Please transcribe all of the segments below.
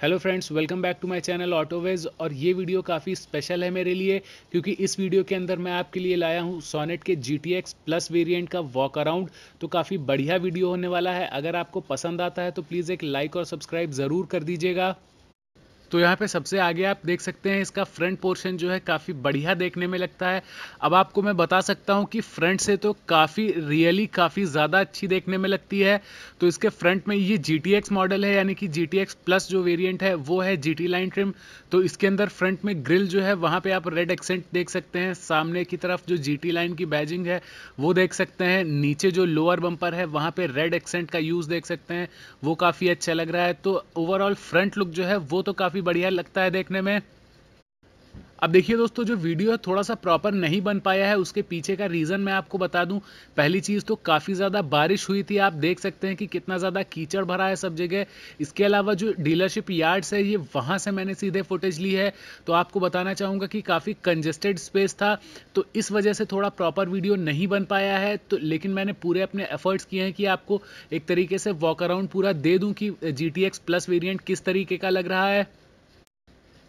hello friends welcome back to my channel Autoways और ये video काफ़ी स्पेशल है मेरे लिए क्योंकि इस वीडियो के अंदर मैं आपके लिए लाया हूँ सोनेट के G T X plus variant का वॉक अराउंड तो काफ़ी बढ़िया वीडियो होने वाला है अगर आपको पसंद आता है तो प्लीज़ एक लाइक और सब्सक्राइब ज़रूर कर दीजिएगा तो यहाँ पे सबसे आगे आप देख सकते हैं इसका फ्रंट पोर्शन जो है काफ़ी बढ़िया देखने में लगता है अब आपको मैं बता सकता हूँ कि फ्रंट से तो काफ़ी रियली काफ़ी ज़्यादा अच्छी देखने में लगती है तो इसके फ्रंट में ये जी मॉडल है यानी कि जी प्लस जो वेरियंट है वो है जी लाइन ट्रिम तो इसके अंदर फ्रंट में ग्रिल जो है वहाँ पर आप रेड एक्सेंट देख सकते हैं सामने की तरफ जो जी लाइन की बैजिंग है वो देख सकते हैं नीचे जो लोअर बम्पर है वहाँ पर रेड एक्सेंट का यूज़ देख सकते हैं वो काफ़ी अच्छा लग रहा है तो ओवरऑल फ्रंट लुक जो है वो तो काफ़ी बढ़िया लगता है देखने में अब देखिए दोस्तों जो वीडियो है थोड़ा सा प्रॉपर नहीं बन पाया है उसके पीछे का रीज़न मैं आपको बता दूं पहली चीज़ तो काफ़ी ज़्यादा बारिश हुई थी आप देख सकते हैं कि कितना ज़्यादा कीचड़ भरा है सब जगह इसके अलावा जो डीलरशिप यार्ड्स है ये वहाँ से मैंने सीधे फुटेज ली है तो आपको बताना चाहूँगा कि काफ़ी कंजेस्टेड स्पेस था तो इस वजह से थोड़ा प्रॉपर वीडियो नहीं बन पाया है तो लेकिन मैंने पूरे अपने एफर्ट्स किए हैं कि आपको एक तरीके से वॉक अराउंड पूरा दे दूँ कि जी प्लस वेरियंट किस तरीके का लग रहा है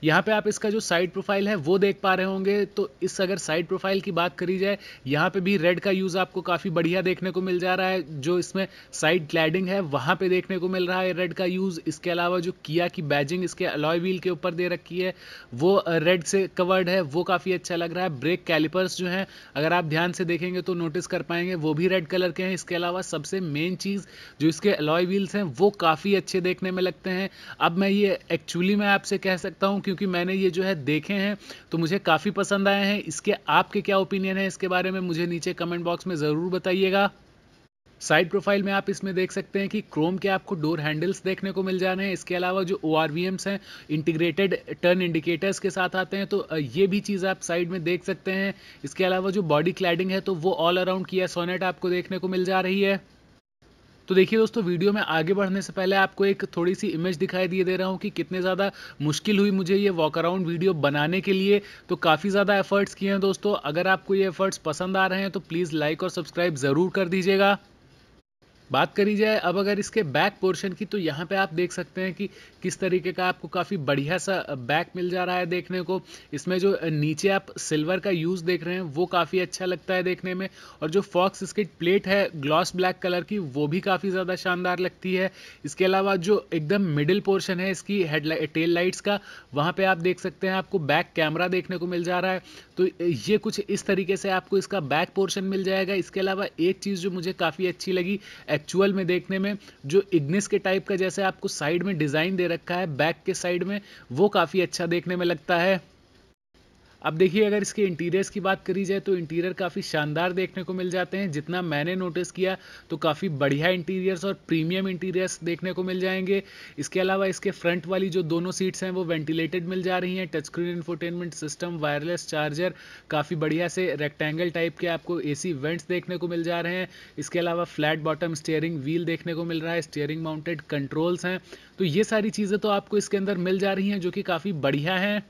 यहाँ पे आप इसका जो साइड प्रोफाइल है वो देख पा रहे होंगे तो इस अगर साइड प्रोफाइल की बात करी जाए यहाँ पे भी रेड का यूज़ आपको काफ़ी बढ़िया देखने को मिल जा रहा है जो इसमें साइड क्लैडिंग है वहाँ पे देखने को मिल रहा है रेड का यूज़ इसके अलावा जो किया की बैजिंग इसके अलॉय व्हील के ऊपर दे रखी है वो रेड से कवर्ड है वो काफ़ी अच्छा लग रहा है ब्रेक कैलिपर्स जो हैं अगर आप ध्यान से देखेंगे तो नोटिस कर पाएंगे वो भी रेड कलर के हैं इसके अलावा सबसे मेन चीज़ जो इसके अलॉय व्हील्स हैं वो काफ़ी अच्छे देखने में लगते हैं अब मैं ये एक्चुअली मैं आपसे कह सकता हूँ क्योंकि क्योंकि मैंने ये जो है देखे हैं तो मुझे काफ़ी पसंद आए हैं इसके आपके क्या ओपिनियन है इसके बारे में मुझे नीचे कमेंट बॉक्स में ज़रूर बताइएगा साइड प्रोफाइल में आप इसमें देख सकते हैं कि क्रोम के आपको डोर हैंडल्स देखने को मिल जा रहे हैं इसके अलावा जो ओ हैं इंटीग्रेटेड टर्न इंडिकेटर्स के साथ आते हैं तो ये भी चीज़ आप साइड में देख सकते हैं इसके अलावा जो बॉडी क्लैडिंग है तो वो ऑल अराउंड किया सोनेट आपको देखने को मिल जा रही है तो देखिए दोस्तों वीडियो में आगे बढ़ने से पहले आपको एक थोड़ी सी इमेज दिखाई दिए दे रहा हूँ कि कितने ज़्यादा मुश्किल हुई मुझे ये वॉक अराउंड वीडियो बनाने के लिए तो काफ़ी ज़्यादा एफर्ट्स किए हैं दोस्तों अगर आपको ये एफर्ट्स पसंद आ रहे हैं तो प्लीज़ लाइक और सब्सक्राइब ज़रूर कर दीजिएगा बात करी जाए अब अगर इसके बैक पोर्शन की तो यहाँ पे आप देख सकते हैं कि किस तरीके का आपको काफ़ी बढ़िया सा बैक मिल जा रहा है देखने को इसमें जो नीचे आप सिल्वर का यूज़ देख रहे हैं वो काफ़ी अच्छा लगता है देखने में और जो फॉक्स इसकी प्लेट है ग्लॉस ब्लैक कलर की वो भी काफ़ी ज़्यादा शानदार लगती है इसके अलावा जो एकदम मिडिल पोर्शन है इसकी हेडलाइट टेल लाइट्स का वहाँ पर आप देख सकते हैं आपको बैक कैमरा देखने को मिल जा रहा है तो ये कुछ इस तरीके से आपको इसका बैक पोर्शन मिल जाएगा इसके अलावा एक चीज़ जो मुझे काफ़ी अच्छी लगी एक्चुअल में देखने में जो इग्निस के टाइप का जैसे आपको साइड में डिज़ाइन दे रखा है बैक के साइड में वो काफ़ी अच्छा देखने में लगता है अब देखिए अगर इसके इंटीरियर्स की बात करी जाए तो इंटीरियर काफ़ी शानदार देखने को मिल जाते हैं जितना मैंने नोटिस किया तो काफ़ी बढ़िया इंटीरियर्स और प्रीमियम इंटीरियर्स देखने को मिल जाएंगे इसके अलावा इसके फ्रंट वाली जो दोनों सीट्स हैं वो वेंटिलेटेड मिल जा रही हैं touch screen infotainment system wireless charger काफ़ी बढ़िया से रेक्टेंगल टाइप के आपको ए वेंट्स देखने को मिल जा रहे हैं इसके अलावा फ्लैट बॉटम स्टेयरिंग व्हील देखने को मिल रहा है स्टेयरिंग माउंटेड कंट्रोल्स हैं तो ये सारी चीज़ें तो आपको इसके अंदर मिल जा रही हैं जो कि काफ़ी बढ़िया हैं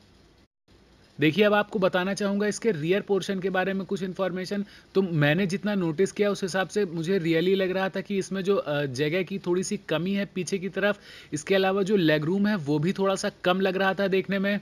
देखिए अब आपको बताना चाहूँगा इसके रियर पोर्शन के बारे में कुछ इन्फॉर्मेशन तो मैंने जितना नोटिस किया उस हिसाब से मुझे रियली लग रहा था कि इसमें जो जगह की थोड़ी सी कमी है पीछे की तरफ इसके अलावा जो लेग रूम है वो भी थोड़ा सा कम लग रहा था देखने में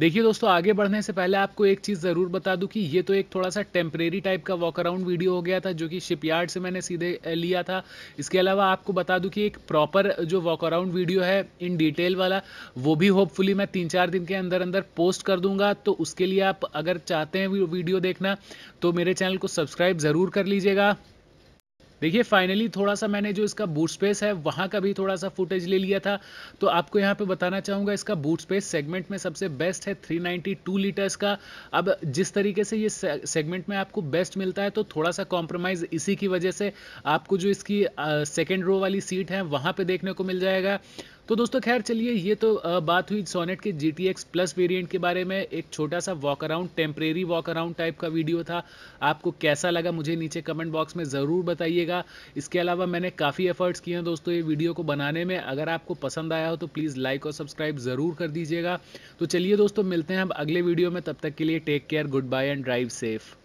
देखिए दोस्तों आगे बढ़ने से पहले आपको एक चीज़ ज़रूर बता दूं कि ये तो एक थोड़ा सा टेम्परेरी टाइप का वॉक अराउंड वीडियो हो गया था जो कि शिपयार्ड से मैंने सीधे लिया था इसके अलावा आपको बता दूं कि एक प्रॉपर जो वॉक अराउंड वीडियो है इन डिटेल वाला वो भी होपफुली मैं तीन चार दिन के अंदर अंदर पोस्ट कर दूंगा तो उसके लिए आप अगर चाहते हैं वीडियो देखना तो मेरे चैनल को सब्सक्राइब ज़रूर कर लीजिएगा देखिए फाइनली थोड़ा सा मैंने जो इसका बूट स्पेस है वहाँ का भी थोड़ा सा फुटेज ले लिया था तो आपको यहाँ पे बताना चाहूँगा इसका बूट स्पेस सेगमेंट में सबसे बेस्ट है 392 लीटर्स का अब जिस तरीके से ये सेगमेंट में आपको बेस्ट मिलता है तो थोड़ा सा कॉम्प्रोमाइज़ इसी की वजह से आपको जो इसकी सेकेंड रो वाली सीट है वहाँ पर देखने को मिल जाएगा तो दोस्तों खैर चलिए ये तो बात हुई सोनेट के G T X plus variant के बारे में एक छोटा सा walk around temporary walk around type का वीडियो था आपको कैसा लगा मुझे नीचे कमेंट बॉक्स में ज़रूर बताइएगा इसके अलावा मैंने काफ़ी एफर्ट्स किए हैं दोस्तों ये वीडियो को बनाने में अगर आपको पसंद आया हो तो प्लीज़ लाइक और सब्सक्राइब ज़रूर कर दीजिएगा तो चलिए दोस्तों मिलते हैं अब अगले वीडियो में तब तक के लिए take care goodbye and drive safe